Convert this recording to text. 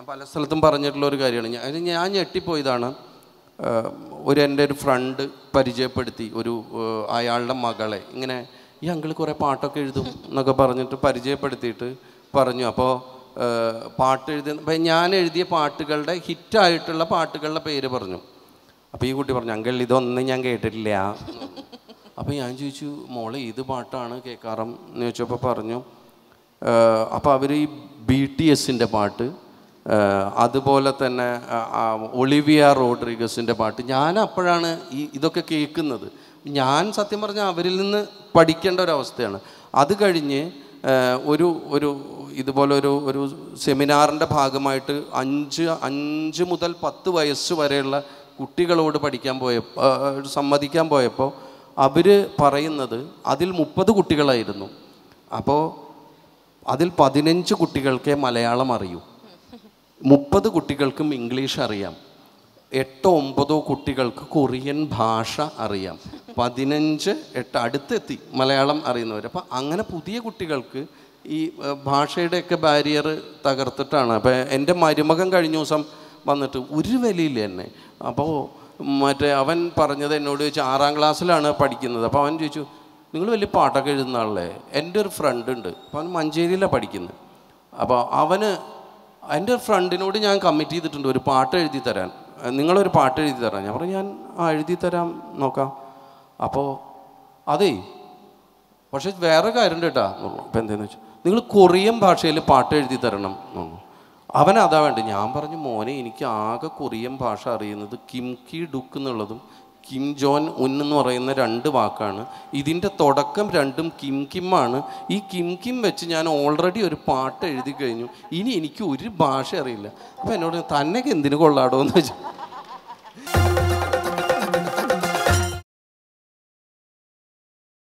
ഞാൻ പല സ്ഥലത്തും പറഞ്ഞിട്ടുള്ള ഒരു കാര്യമാണ് ഞാൻ ഞാൻ ഞെട്ടിപ്പോയതാണ് ഒരു എൻ്റെ ഒരു ഫ്രണ്ട് പരിചയപ്പെടുത്തി ഒരു അയാളുടെ മകളെ ഇങ്ങനെ ഈ അങ്കിൾ കുറേ പാട്ടൊക്കെ എഴുതും എന്നൊക്കെ പറഞ്ഞിട്ട് പരിചയപ്പെടുത്തിയിട്ട് പറഞ്ഞു അപ്പോൾ പാട്ട് എഴുതി അപ്പോൾ ഞാൻ എഴുതിയ പാട്ടുകളുടെ ഹിറ്റായിട്ടുള്ള പാട്ടുകളുടെ പേര് പറഞ്ഞു അപ്പോൾ ഈ കുട്ടി പറഞ്ഞു അങ്കിൾ ഇതൊന്നും ഞാൻ കേട്ടിട്ടില്ല അപ്പോൾ ഞാൻ ചോദിച്ചു മോളെ ഏത് പാട്ടാണ് കേൾക്കാറം എന്ന് ചോദിച്ചപ്പോൾ പറഞ്ഞു അപ്പോൾ അവർ ഈ ബി ടി എസിൻ്റെ പാട്ട് അതുപോലെ തന്നെ ഒളിവിയ റോഡ്രിഗസിൻ്റെ പാട്ട് ഞാൻ അപ്പോഴാണ് ഈ ഇതൊക്കെ കേൾക്കുന്നത് ഞാൻ സത്യം പറഞ്ഞാൽ അവരിൽ നിന്ന് പഠിക്കേണ്ട ഒരവസ്ഥയാണ് അത് കഴിഞ്ഞ് ഒരു ഒരു ഇതുപോലെ ഒരു ഒരു സെമിനാറിൻ്റെ ഭാഗമായിട്ട് അഞ്ച് അഞ്ച് മുതൽ പത്ത് വയസ്സ് വരെയുള്ള കുട്ടികളോട് പഠിക്കാൻ പോയ സമ്മതിക്കാൻ പോയപ്പോൾ അവർ പറയുന്നത് അതിൽ മുപ്പത് കുട്ടികളായിരുന്നു അപ്പോൾ അതിൽ പതിനഞ്ച് കുട്ടികൾക്കേ മലയാളം അറിയൂ മുപ്പത് കുട്ടികൾക്കും ഇംഗ്ലീഷ് അറിയാം എട്ടോ ഒമ്പതോ കുട്ടികൾക്ക് കൊറിയൻ ഭാഷ അറിയാം പതിനഞ്ച് എട്ട് അടുത്തെത്തി മലയാളം അറിയുന്നവർ അപ്പം അങ്ങനെ പുതിയ കുട്ടികൾക്ക് ഈ ഭാഷയുടെയൊക്കെ ബാരിയർ തകർത്തിട്ടാണ് അപ്പോൾ എൻ്റെ മരുമകൻ കഴിഞ്ഞ ദിവസം വന്നിട്ട് ഒരു വിലയില്ല എന്നെ അപ്പോൾ മറ്റേ അവൻ പറഞ്ഞത് എന്നോട് ചോദിച്ചു ആറാം ക്ലാസ്സിലാണ് പഠിക്കുന്നത് അപ്പോൾ അവൻ ചോദിച്ചു നിങ്ങൾ വലിയ പാട്ടൊക്കെ എഴുതുന്ന ആളല്ലേ എൻ്റെ ഒരു ഫ്രണ്ട് ഉണ്ട് അപ്പോൾ അവൻ മഞ്ചേരിയിലാണ് പഠിക്കുന്നത് അപ്പോൾ അവന് എൻ്റെ ഫ്രണ്ടിനോട് ഞാൻ കമ്മിറ്റ് ചെയ്തിട്ടുണ്ട് ഒരു പാട്ട് എഴുതി തരാൻ നിങ്ങളൊരു പാട്ട് എഴുതി തരാൻ ഞാൻ പറഞ്ഞു ഞാൻ ആ എഴുതി തരാം നോക്കാം അപ്പോൾ അതേ പക്ഷേ വേറെ കാര്യം കേട്ടാ അപ്പോൾ എന്താണെന്ന് വെച്ചാൽ നിങ്ങൾ കൊറിയൻ ഭാഷയിൽ പാട്ട് എഴുതി തരണം എന്നു അവൻ അതാ വേണ്ടത് ഞാൻ പറഞ്ഞു മോനെ എനിക്ക് ആകെ കൊറിയൻ ഭാഷ അറിയുന്നത് കിംകി ഡുക്ക് എന്നുള്ളതും കിം ജോൻ ഉൻ എന്ന് പറയുന്ന രണ്ട് വാക്കാണ് ഇതിൻ്റെ തുടക്കം രണ്ടും കിം കിമ്മാണ് ഈ കിം കിം വെച്ച് ഞാൻ ഓൾറെഡി ഒരു പാട്ട് എഴുതി കഴിഞ്ഞു ഇനി എനിക്ക് ഒരു ഭാഷ അറിയില്ല അപ്പോൾ എന്നോട് തന്നെ എന്തിനു കൊള്ളാടോ എന്ന് വെച്ചാൽ